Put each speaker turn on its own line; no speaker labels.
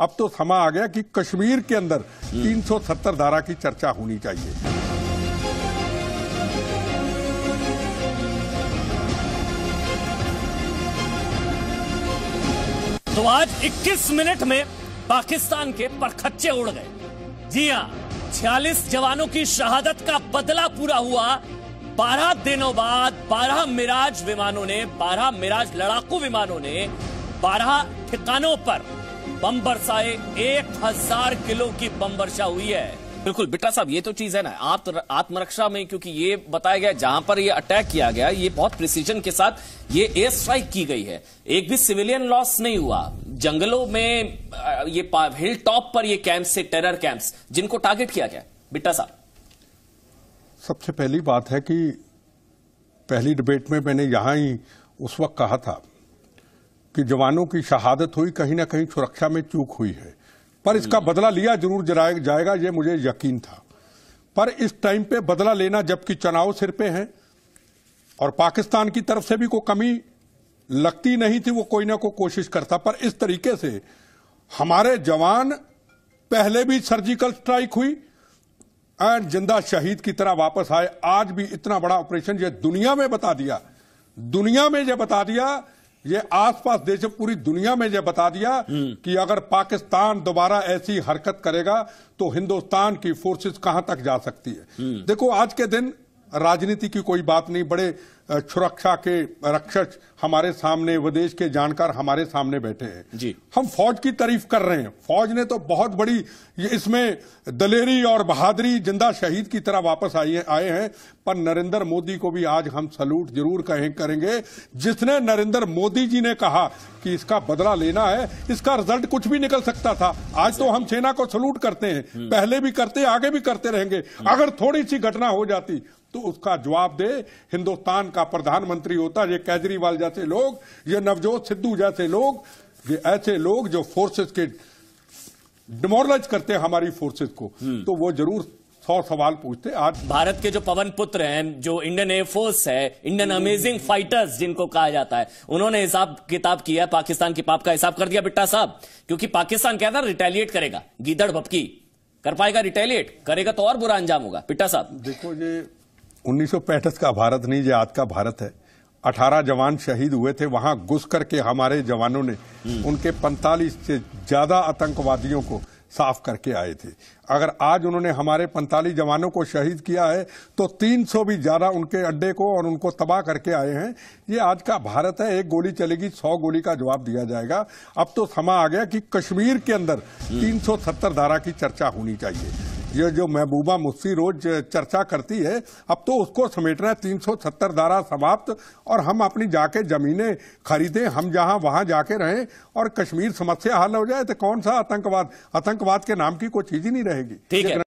अब तो समा आ गया कि कश्मीर के अंदर 370 धारा की चर्चा होनी चाहिए
तो आज 21 मिनट में पाकिस्तान के परखच्चे उड़ गए जी हाँ छियालीस जवानों की शहादत का बदला पूरा हुआ बारह दिनों बाद बारह मिराज विमानों ने बारह मिराज लड़ाकू विमानों ने बारह ठिकानों पर बम बरसाए एक हजार किलो की बम वर्षा हुई है बिल्कुल बिट्टा साहब ये तो चीज है ना आप तो आत्मरक्षा में क्योंकि ये बताया गया जहां पर ये अटैक किया गया ये बहुत प्रिसीजन के साथ ये एयर स्ट्राइक की गई है एक भी सिविलियन लॉस नहीं हुआ जंगलों में ये हिल टॉप पर ये कैंप्स से टेरर कैंप्स जिनको टारगेट किया गया बिट्टा साहब
सबसे पहली बात है कि पहली डिबेट में मैंने यहां ही उस वक्त कहा था कि जवानों की शहादत हुई कहीं ना कहीं सुरक्षा में चूक हुई है पर इसका बदला लिया जरूर जाएगा ये मुझे यकीन था पर इस टाइम पे बदला लेना जबकि चुनाव सिर पे है और पाकिस्तान की तरफ से भी कोई कमी लगती नहीं थी वो कोई ना कोई कोशिश करता पर इस तरीके से हमारे जवान पहले भी सर्जिकल स्ट्राइक हुई एंड जिंदा शहीद की तरह वापस आए आज भी इतना बड़ा ऑपरेशन ये दुनिया में बता दिया दुनिया में यह बता दिया ये आसपास देश पूरी दुनिया में ये बता दिया कि अगर पाकिस्तान दोबारा ऐसी हरकत करेगा तो हिंदुस्तान की फोर्सेस कहां तक जा सकती है हम्म। देखो आज के दिन राजनीति की कोई बात नहीं बड़े सुरक्षा के रक्षक हमारे सामने विदेश के जानकार हमारे सामने बैठे हैं जी हम फौज की तारीफ कर रहे हैं फौज ने तो बहुत बड़ी इसमें दलेरी और बहादुरी जिंदा शहीद की तरह वापस आए आए हैं पर नरेंद्र मोदी को भी आज हम सल्यूट जरूर कहें करेंगे जिसने नरेंद्र मोदी जी ने कहा कि इसका बदला लेना है इसका रिजल्ट कुछ भी निकल सकता था आज तो हम सेना को सल्यूट करते हैं हम्म। पहले भी करते आगे भी करते रहेंगे हम्म। अगर थोड़ी सी घटना हो जाती तो उसका जवाब दे हिंदुस्तान का प्रधानमंत्री होता ये केजरीवाल जैसे लोग ये नवजोत सिद्धू जैसे लोग ये ऐसे लोग जो फोर्सेस के डिमोरलाइज करते हैं हमारी फोर्सेस को हम्म। तो वो जरूर सौ सवाल पूछते आज
भारत के जो पवन पुत्र हैं जो इंडियन एयरफोर्स है इंडियन अमेजिंग फाइटर्स जिनको कहा जाता है उन्होंने हिसाब किताब किया पाकिस्तान की पाप का हिसाब कर दिया बिट्टा साहब क्योंकि पाकिस्तान क्या था रिटेलिएट करेगा गीदड़ भपकी कर पाएगा रिटेलिएट करेगा तो और बुरा अंजाम होगा बिट्टा साहब
देखो ये उन्नीस का भारत नहीं ये आज का भारत है अठारह जवान शहीद हुए थे वहां घुस करके हमारे जवानों ने हम्म। उनके पैंतालीस से ज्यादा आतंकवादियों को साफ करके आए थे अगर आज उन्होंने हमारे पैंतालीस जवानों को शहीद किया है तो 300 भी ज्यादा उनके अड्डे को और उनको तबाह करके आए हैं ये आज का भारत है एक गोली चलेगी सौ गोली का जवाब दिया जाएगा अब तो समा आ गया कि कश्मीर के अंदर 370 हम्म। धारा की चर्चा होनी चाहिए ये जो महबूबा मुफ्ती रोज चर्चा करती है अब तो उसको समेटना तीन सौ सत्तर धारा समाप्त और हम अपनी जाके ज़मीनें खरीदें हम जहां वहां जाके रहें और कश्मीर समस्या हल हो जाए तो कौन सा आतंकवाद आतंकवाद के नाम की कोई चीज़ ही नहीं रहेगी ठीक है